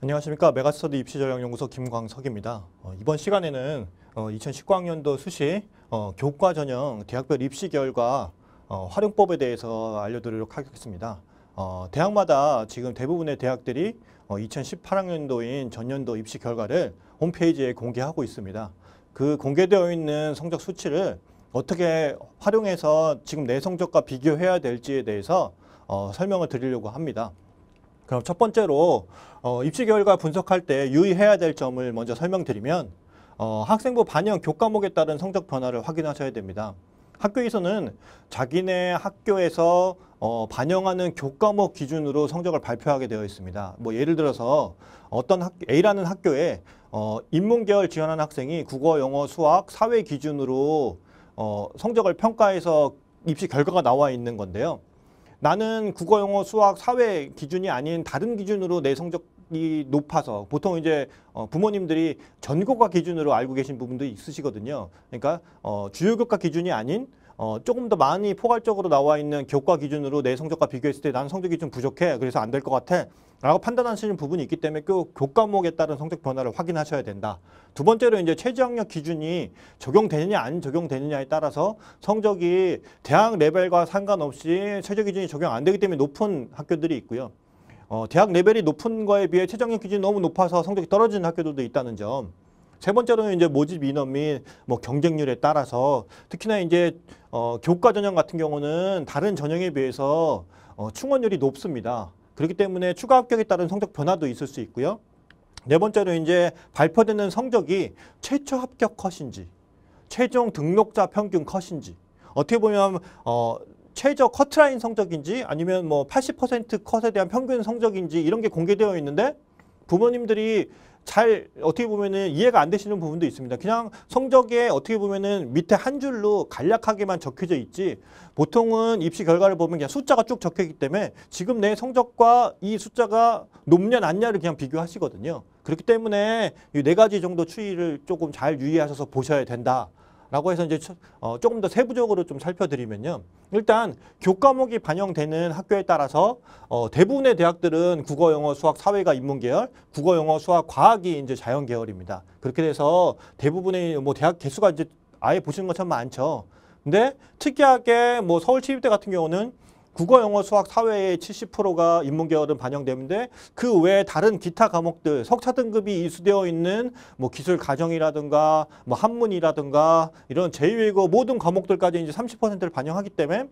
안녕하십니까 메가스터디 입시전형연구소 김광석입니다. 어, 이번 시간에는 어, 2019학년도 수시 어, 교과 전형 대학별 입시 결과 어, 활용법에 대해서 알려드리도록 하겠습니다. 어, 대학마다 지금 대부분의 대학들이 어, 2018학년도인 전년도 입시 결과를 홈페이지에 공개하고 있습니다. 그 공개되어 있는 성적 수치를 어떻게 활용해서 지금 내 성적과 비교해야 될지에 대해서 어, 설명을 드리려고 합니다. 그럼 첫 번째로 어, 입시 결과 분석할 때 유의해야 될 점을 먼저 설명드리면 어, 학생부 반영 교과목에 따른 성적 변화를 확인하셔야 됩니다. 학교에서는 자기네 학교에서 어, 반영하는 교과목 기준으로 성적을 발표하게 되어 있습니다. 뭐 예를 들어서 어떤 학, A라는 학교에 어, 인문계열 지원한 학생이 국어, 영어, 수학, 사회 기준으로 어, 성적을 평가해서 입시 결과가 나와 있는 건데요. 나는 국어, 영어, 수학, 사회 기준이 아닌 다른 기준으로 내 성적이 높아서 보통 이제 어, 부모님들이 전교과 기준으로 알고 계신 부분도 있으시거든요. 그러니까 어, 주요 교과 기준이 아닌 어, 조금 더 많이 포괄적으로 나와 있는 교과 기준으로 내 성적과 비교했을 때 나는 성적이 좀 부족해. 그래서 안 될 것 같아. 라고 판단하시는 부분이 있기 때문에 그 교과목에 따른 성적 변화를 확인하셔야 된다. 두 번째로 이제 최저학력 기준이 적용되느냐 안 적용되느냐에 따라서 성적이 대학 레벨과 상관없이 최저 기준이 적용 안 되기 때문에 높은 학교들이 있고요. 어, 대학 레벨이 높은 거에 비해 최저학력 기준이 너무 높아서 성적이 떨어지는 학교들도 있다는 점. 세 번째로는 이제 모집 인원 및 뭐 경쟁률에 따라서 특히나 이제 어, 교과 전형 같은 경우는 다른 전형에 비해서 어, 충원율이 높습니다. 그렇기 때문에 추가 합격에 따른 성적 변화도 있을 수 있고요. 네 번째로 이제 발표되는 성적이 최초 합격 컷인지 최종 등록자 평균 컷인지 어떻게 보면 어 최저 커트라인 성적인지 아니면 뭐 80% 컷에 대한 평균 성적인지 이런 게 공개되어 있는데 부모님들이 잘 어떻게 보면은 이해가 안 되시는 부분도 있습니다. 그냥 성적에 어떻게 보면은 밑에 한 줄로 간략하게만 적혀져 있지 보통은 입시 결과를 보면 그냥 숫자가 쭉 적혀 있기 때문에 지금 내 성적과 이 숫자가 높냐 낮냐를 그냥 비교하시거든요. 그렇기 때문에 이 네 가지 정도 추이를 조금 잘 유의하셔서 보셔야 된다. 라고 해서 이제 어, 조금 더 세부적으로 좀 살펴드리면요. 일단 교과목이 반영되는 학교에 따라서 어, 대부분의 대학들은 국어, 영어, 수학, 사회가 인문계열, 국어, 영어, 수학, 과학이 이제 자연계열입니다. 그렇게 돼서 대부분의 뭐 대학 개수가 이제 아예 보시는 것처럼 많죠. 근데 특이하게 뭐서울치립대 같은 경우는 국어, 영어, 수학, 사회의 70%가 인문계열은 반영되는데 그 외에 다른 기타 과목들 석차 등급이 이수되어 있는 뭐 기술 가정이라든가 뭐 한문이라든가 이런 제2외고 모든 과목들까지 이제 30%를 반영하기 때문에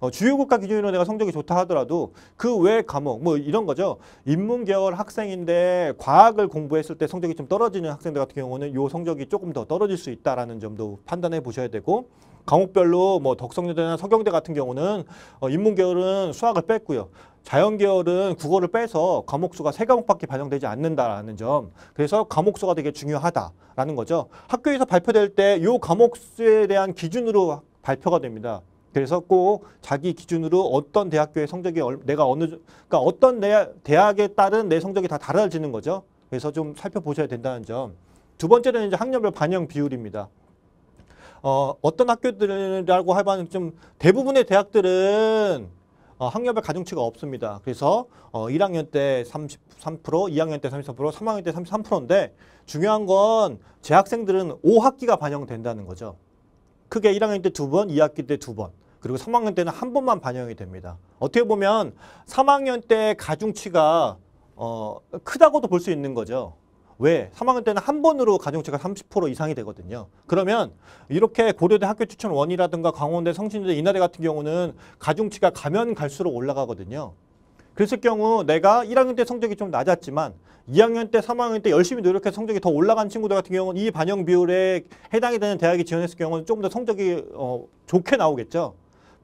어, 주요 국가 기준으로 내가 성적이 좋다 하더라도 그 외 과목 뭐 이런 거죠. 인문계열 학생인데 과학을 공부했을 때 성적이 좀 떨어지는 학생들 같은 경우는 요 성적이 조금 더 떨어질 수 있다라는 점도 판단해 보셔야 되고 과목별로 뭐 덕성여대나 서경대 같은 경우는 어, 인문계열은 수학을 뺐고요. 자연계열은 국어를 빼서 과목수가 세 과목밖에 반영되지 않는다라는 점 그래서 과목수가 되게 중요하다라는 거죠 학교에서 발표될 때이 과목수에 대한 기준으로 발표가 됩니다 그래서 꼭 자기 기준으로 어떤 대학교의 성적이 내가 어느 그러니까 어떤 내 대학에 따른 내 성적이 다 달라지는 거죠 그래서 좀 살펴보셔야 된다는 점두 번째는 이제 학년별 반영 비율입니다 어, 어떤 학교들이라고 하면 좀 대부분의 대학들은 어, 학력의 가중치가 없습니다. 그래서 어, 1학년 때 33%, 2학년 때 33%, 3학년 때 33%인데 중요한 건 재학생들은 5학기가 반영된다는 거죠. 크게 1학년 때 두 번, 2학기 때 두 번. 그리고 3학년 때는 한 번만 반영이 됩니다. 어떻게 보면 3학년 때 가중치가 어, 크다고도 볼 수 있는 거죠. 왜? 3학년 때는 한 번으로 가중치가 30% 이상이 되거든요. 그러면 이렇게 고려대 학교 추천 원이라든가 강원대, 성신대, 인하대 같은 경우는 가중치가 가면 갈수록 올라가거든요. 그랬을 경우 내가 1학년 때 성적이 좀 낮았지만 2학년 때, 3학년 때 열심히 노력해서 성적이 더 올라간 친구들 같은 경우는 이 반영 비율에 해당이 되는 대학이 지원했을 경우는 조금 더 성적이 어, 좋게 나오겠죠.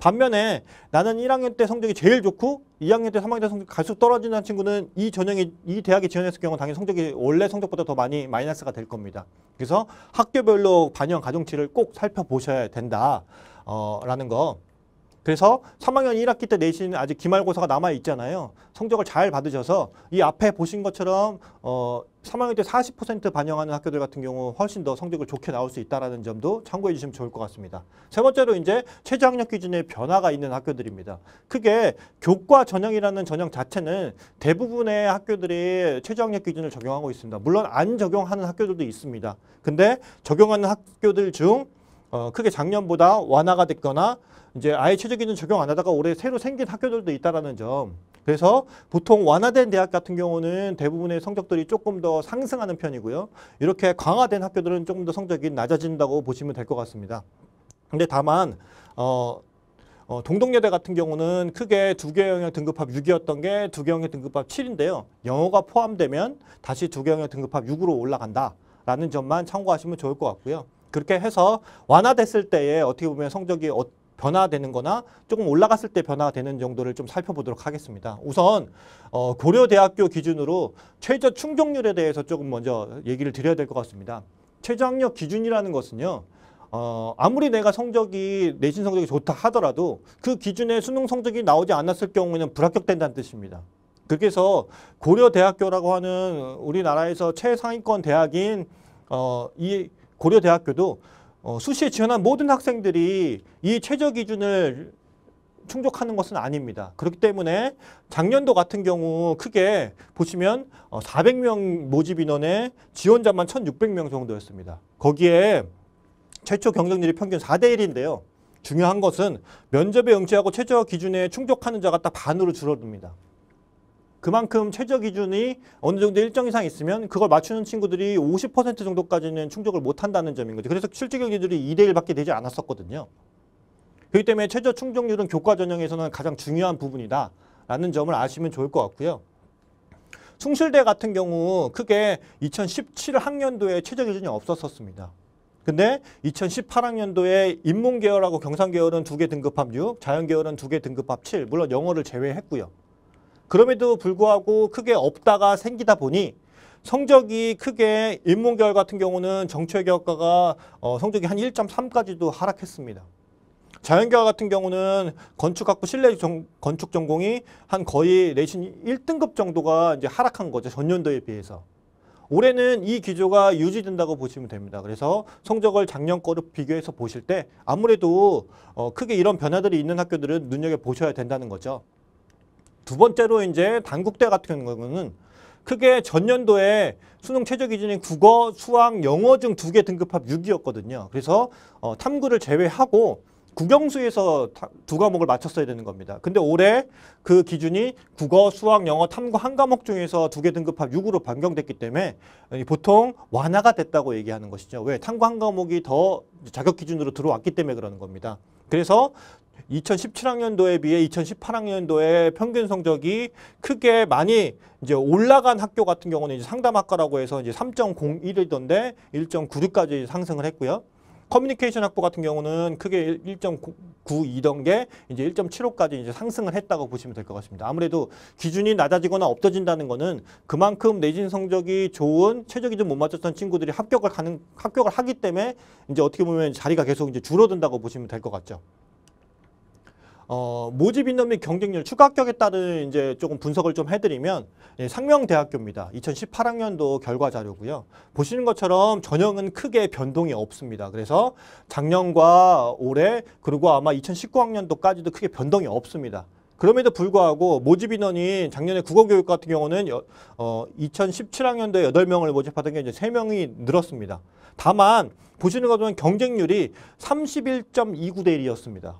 반면에 나는 1학년 때 성적이 제일 좋고 2학년 때 3학년 때 성적이 갈수록 떨어지는 친구는 이전형이이 대학에 지원했을 경우 당연히 성적이 원래 성적보다 더 많이 마이너스가 될 겁니다. 그래서 학교별로 반영 가중치를 꼭 살펴보셔야 된다. 어, 라는 거. 그래서 3학년 1학기 때 내신 아직 기말고사가 남아 있잖아요. 성적을 잘 받으셔서 이 앞에 보신 것처럼 어 3학년 때 40% 반영하는 학교들 같은 경우 훨씬 더 성적을 좋게 나올 수 있다는 점도 참고해 주시면 좋을 것 같습니다. 세 번째로 이제 최저학력 기준의 변화가 있는 학교들입니다. 크게 교과 전형이라는 전형 자체는 대부분의 학교들이 최저학력 기준을 적용하고 있습니다. 물론 안 적용하는 학교들도 있습니다. 근데 적용하는 학교들 중 어, 크게 작년보다 완화가 됐거나 이제 아예 최저기준 적용 안 하다가 올해 새로 생긴 학교들도 있다는 점 그래서 보통 완화된 대학 같은 경우는 대부분의 성적들이 조금 더 상승하는 편이고요. 이렇게 강화된 학교들은 조금 더 성적이 낮아진다고 보시면 될 것 같습니다. 근데 다만 어, 어, 동덕여대 같은 경우는 크게 두 개 영역 등급합 6이었던 게 두 개 영역 등급합 7인데요. 영어가 포함되면 다시 두 개 영역 등급합 6으로 올라간다라는 점만 참고하시면 좋을 것 같고요. 그렇게 해서 완화됐을 때에 어떻게 보면 성적이 어, 변화되는 거나 조금 올라갔을 때 변화되는 정도를 좀 살펴보도록 하겠습니다. 우선 어, 고려대학교 기준으로 최저 충족률에 대해서 조금 먼저 얘기를 드려야 될 것 같습니다. 최저 학력 기준이라는 것은요. 어, 아무리 내가 성적이 내신 성적이 좋다 하더라도 그 기준에 수능 성적이 나오지 않았을 경우에는 불합격된다는 뜻입니다. 그래서 고려대학교라고 하는 우리나라에서 최상위권 대학인 어, 이 고려대학교도 어, 수시에 지원한 모든 학생들이 이 최저 기준을 충족하는 것은 아닙니다. 그렇기 때문에 작년도 같은 경우 크게 보시면 400명 어, 모집 인원에 지원자만 1,600명 정도였습니다. 거기에 최초 경쟁률이 평균 4대 1인데요. 중요한 것은 면접에 응시하고 최저 기준에 충족하는 자가 딱 반으로 줄어듭니다. 그만큼 최저 기준이 어느 정도 일정 이상 있으면 그걸 맞추는 친구들이 50% 정도까지는 충족을 못한다는 점인 거죠. 그래서 실제 경기들이 2대 1밖에 되지 않았었거든요. 그렇기 때문에 최저 충족률은 교과 전형에서는 가장 중요한 부분이다. 라는 점을 아시면 좋을 것 같고요. 숭실대 같은 경우 크게 2017학년도에 최저 기준이 없었었습니다. 근데 2018학년도에 인문계열하고 경상계열은 두 개 등급합 6, 자연계열은 두 개 등급합 7, 물론 영어를 제외했고요. 그럼에도 불구하고 크게 없다가 생기다 보니 성적이 크게 인문계열 같은 경우는 정체외교과가 어, 성적이 한 1.3까지도 하락했습니다. 자연계열 같은 경우는 건축학부 실내 정, 건축 전공이 한 거의 내신 1등급 정도가 이제 하락한 거죠. 전년도에 비해서. 올해는 이 기조가 유지된다고 보시면 됩니다. 그래서 성적을 작년 거로 비교해서 보실 때 아무래도 어, 크게 이런 변화들이 있는 학교들은 눈여겨보셔야 된다는 거죠. 두 번째로 이제 단국대 같은 경우는 크게 전년도에 수능 최저 기준인 국어, 수학, 영어 중 두 개 등급합 6이었거든요. 그래서 어, 탐구를 제외하고 국영수에서 두 과목을 맞췄어야 되는 겁니다. 근데 올해 그 기준이 국어, 수학, 영어, 탐구 한 과목 중에서 두 개 등급합 6으로 변경됐기 때문에 보통 완화가 됐다고 얘기하는 것이죠. 왜? 탐구 한 과목이 더 자격 기준으로 들어왔기 때문에 그러는 겁니다. 그래서 2017학년도에 비해 2018학년도에 평균 성적이 크게 많이 이제 올라간 학교 같은 경우는 이제 상담학과라고 해서 이제 3.01이던데 1.96까지 상승을 했고요. 커뮤니케이션 학부 같은 경우는 크게 1.92던 게 이제 1.75까지 이제 상승을 했다고 보시면 될 것 같습니다. 아무래도 기준이 낮아지거나 없어진다는 거는 그만큼 내신 성적이 좋은 최저 기준 못 맞췄던 친구들이 합격을 가능 합격을 하기 때문에 이제 어떻게 보면 자리가 계속 이제 줄어든다고 보시면 될 것 같죠. 어, 모집 인원 및 경쟁률 추가 합격에 따른 이제 조금 분석을 좀 해드리면 예, 상명대학교입니다. 2018학년도 결과 자료고요. 보시는 것처럼 전형은 크게 변동이 없습니다. 그래서 작년과 올해 그리고 아마 2019학년도까지도 크게 변동이 없습니다. 그럼에도 불구하고 모집 인원이 작년에 국어교육 같은 경우는 어, 2017학년도에 8명을 모집하던 게 이제 3명이 늘었습니다. 다만 보시는 것처럼 경쟁률이 31.29대 1이었습니다.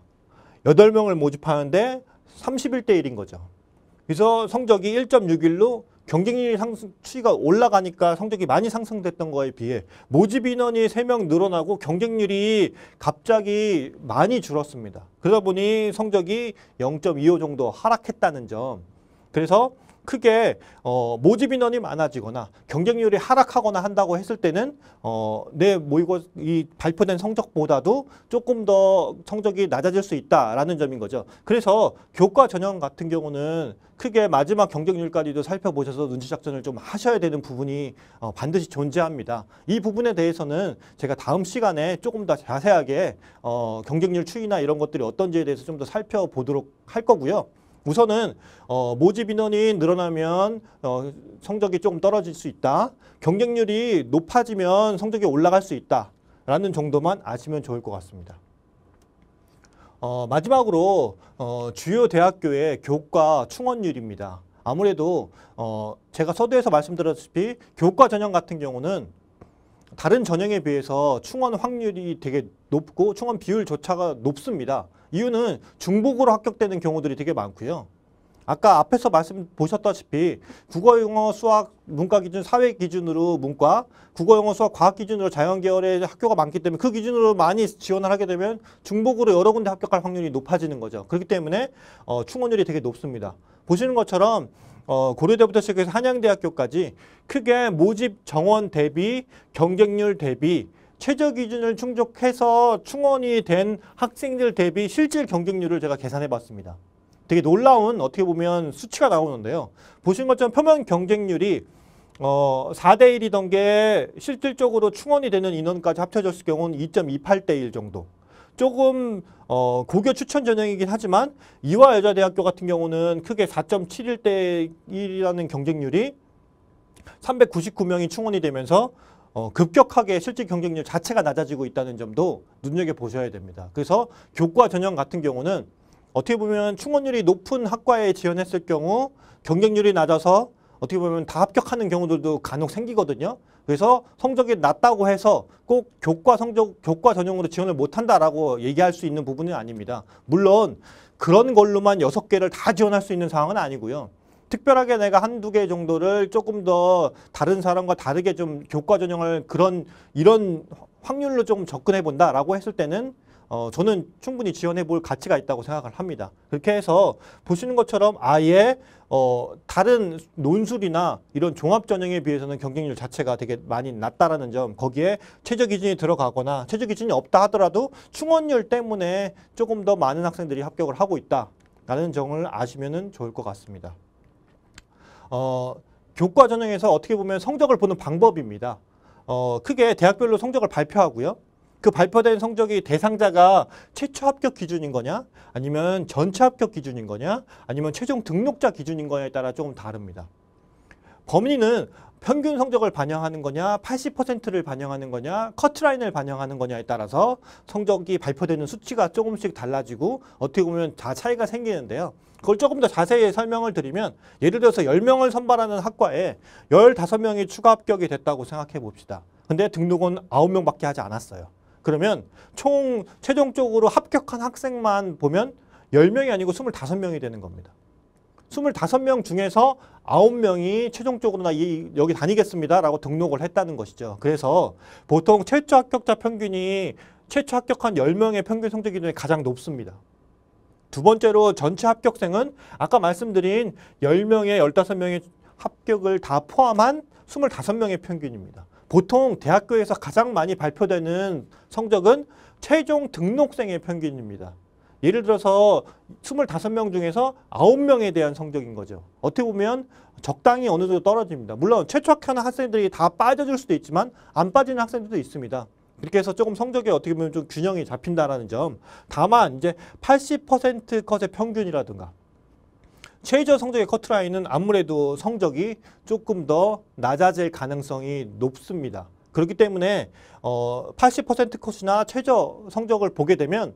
여덟 명을 모집하는데 31대 1인 거죠. 그래서 성적이 1.61로 경쟁률 상승 추이가 올라가니까 성적이 많이 상승됐던 거에 비해 모집 인원이 세명 늘어나고 경쟁률이 갑자기 많이 줄었습니다. 그러다 보니 성적이 0.25 정도 하락했다는 점. 그래서 크게 어, 모집 인원이 많아지거나 경쟁률이 하락하거나 한다고 했을 때는 어, 내 모의고 뭐 이 발표된 성적보다도 조금 더 성적이 낮아질 수 있다라는 점인 거죠. 그래서 교과 전형 같은 경우는 크게 마지막 경쟁률까지도 살펴보셔서 눈치 작전을 좀 하셔야 되는 부분이 어, 반드시 존재합니다. 이 부분에 대해서는 제가 다음 시간에 조금 더 자세하게 어, 경쟁률 추이나 이런 것들이 어떤지에 대해서 좀 더 살펴보도록 할 거고요. 우선은 어, 모집 인원이 늘어나면 어, 성적이 조금 떨어질 수 있다. 경쟁률이 높아지면 성적이 올라갈 수 있다. 라는 정도만 아시면 좋을 것 같습니다. 어, 마지막으로 어, 주요 대학교의 교과 충원율입니다. 아무래도 어, 제가 서두에서 말씀드렸다시피 교과 전형 같은 경우는 다른 전형에 비해서 충원 확률이 되게 높고 충원 비율조차가 높습니다. 이유는 중복으로 합격되는 경우들이 되게 많고요. 아까 앞에서 말씀 보셨다시피 국어, 영어, 수학, 문과 기준, 사회 기준으로 문과, 국어, 영어, 수학, 과학 기준으로 자연계열의 학교가 많기 때문에 그 기준으로 많이 지원을 하게 되면 중복으로 여러 군데 합격할 확률이 높아지는 거죠. 그렇기 때문에 어, 충원율이 되게 높습니다. 보시는 것처럼 어, 고려대부터 시작해서 한양대학교까지 크게 모집 정원 대비 경쟁률 대비 최저 기준을 충족해서 충원이 된 학생들 대비 실질 경쟁률을 제가 계산해 봤습니다. 되게 놀라운 어떻게 보면 수치가 나오는데요. 보신 것처럼 표면 경쟁률이 어, 4대 1이던 게 실질적으로 충원이 되는 인원까지 합쳐졌을 경우는 2.28대 1 정도. 조금 어, 고교 추천 전형이긴 하지만 이화 여자대학교 같은 경우는 크게 4.71대 1이라는 경쟁률이 399명이 충원이 되면서 어, 급격하게 실질 경쟁률 자체가 낮아지고 있다는 점도 눈여겨보셔야 됩니다. 그래서 교과 전형 같은 경우는 어떻게 보면 충원율이 높은 학과에 지원했을 경우 경쟁률이 낮아서 어떻게 보면 다 합격하는 경우들도 간혹 생기거든요. 그래서 성적이 낮다고 해서 꼭 교과 성적 교과 전형으로 지원을 못 한다라고 얘기할 수 있는 부분은 아닙니다. 물론 그런 걸로만 여섯 개를 다 지원할 수 있는 상황은 아니고요. 특별하게 내가 한두 개 정도를 조금 더 다른 사람과 다르게 좀 교과 전형을 그런 이런 확률로 조금 접근해 본다라고 했을 때는 어, 저는 충분히 지원해 볼 가치가 있다고 생각을 합니다. 그렇게 해서 보시는 것처럼 아예 어, 다른 논술이나 이런 종합전형에 비해서는 경쟁률 자체가 되게 많이 낮다라는 점 거기에 최저기준이 들어가거나 최저기준이 없다 하더라도 충원율 때문에 조금 더 많은 학생들이 합격을 하고 있다라는 점을 아시면 좋을 것 같습니다. 어, 교과 전형에서 어떻게 보면 성적을 보는 방법입니다. 어, 크게 대학별로 성적을 발표하고요. 그 발표된 성적이 대상자가 최초 합격 기준인 거냐 아니면 전체 합격 기준인 거냐 아니면 최종 등록자 기준인 거냐에 따라 조금 다릅니다. 범위는 평균 성적을 반영하는 거냐 80%를 반영하는 거냐 커트라인을 반영하는 거냐에 따라서 성적이 발표되는 수치가 조금씩 달라지고 어떻게 보면 다 차이가 생기는데요. 그걸 조금 더 자세히 설명을 드리면 예를 들어서 10명을 선발하는 학과에 15명이 추가 합격이 됐다고 생각해 봅시다. 근데 등록은 9명밖에 하지 않았어요. 그러면 총 최종적으로 합격한 학생만 보면 10명이 아니고 25명이 되는 겁니다. 25명 중에서 9명이 최종적으로 나 여기 다니겠습니다라고 등록을 했다는 것이죠. 그래서 보통 최초 합격자 평균이 최초 합격한 10명의 평균 성적 기준이 가장 높습니다. 두 번째로 전체 합격생은 아까 말씀드린 10명의 15명의 합격을 다 포함한 25명의 평균입니다. 보통 대학교에서 가장 많이 발표되는 성적은 최종 등록생의 평균입니다. 예를 들어서 25명 중에서 9명에 대한 성적인 거죠. 어떻게 보면 적당히 어느 정도 떨어집니다. 물론 최초학하는 학생들이 다 빠져줄 수도 있지만 안 빠지는 학생들도 있습니다. 이렇게 해서 조금 성적이 어떻게 보면 좀 균형이 잡힌다라는 점. 다만 이제 80% 컷의 평균이라든가 최저 성적의 커트라인은 아무래도 성적이 조금 더 낮아질 가능성이 높습니다. 그렇기 때문에 어, 80%코스나 최저 성적을 보게 되면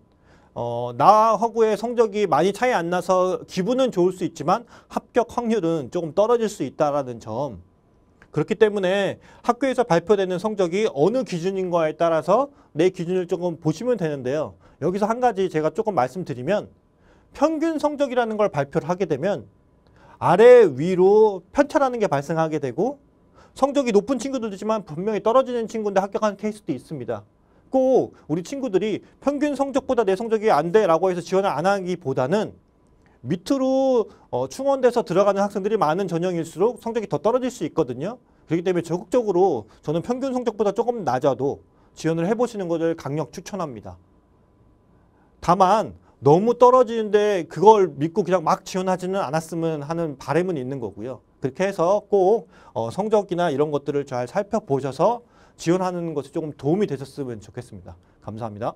어, 나하고의 성적이 많이 차이 안 나서 기분은 좋을 수 있지만 합격 확률은 조금 떨어질 수 있다라는 점. 그렇기 때문에 학교에서 발표되는 성적이 어느 기준인가에 따라서 내 기준을 조금 보시면 되는데요. 여기서 한 가지 제가 조금 말씀드리면 평균 성적이라는 걸 발표를 하게 되면 아래 위로 편차라는 게 발생하게 되고 성적이 높은 친구들도 있지만 분명히 떨어지는 친구인데 합격한 케이스도 있습니다. 꼭 우리 친구들이 평균 성적보다 내 성적이 안 돼라고 해서 지원을 안 하기보다는 밑으로 어, 충원돼서 들어가는 학생들이 많은 전형일수록 성적이 더 떨어질 수 있거든요. 그렇기 때문에 적극적으로 저는 평균 성적보다 조금 낮아도 지원을 해보시는 것을 강력 추천합니다. 다만 너무 떨어지는데 그걸 믿고 그냥 막 지원하지는 않았으면 하는 바램은 있는 거고요. 그렇게 해서 꼭 어, 성적이나 이런 것들을 잘 살펴보셔서 지원하는 것에 조금 도움이 되셨으면 좋겠습니다. 감사합니다.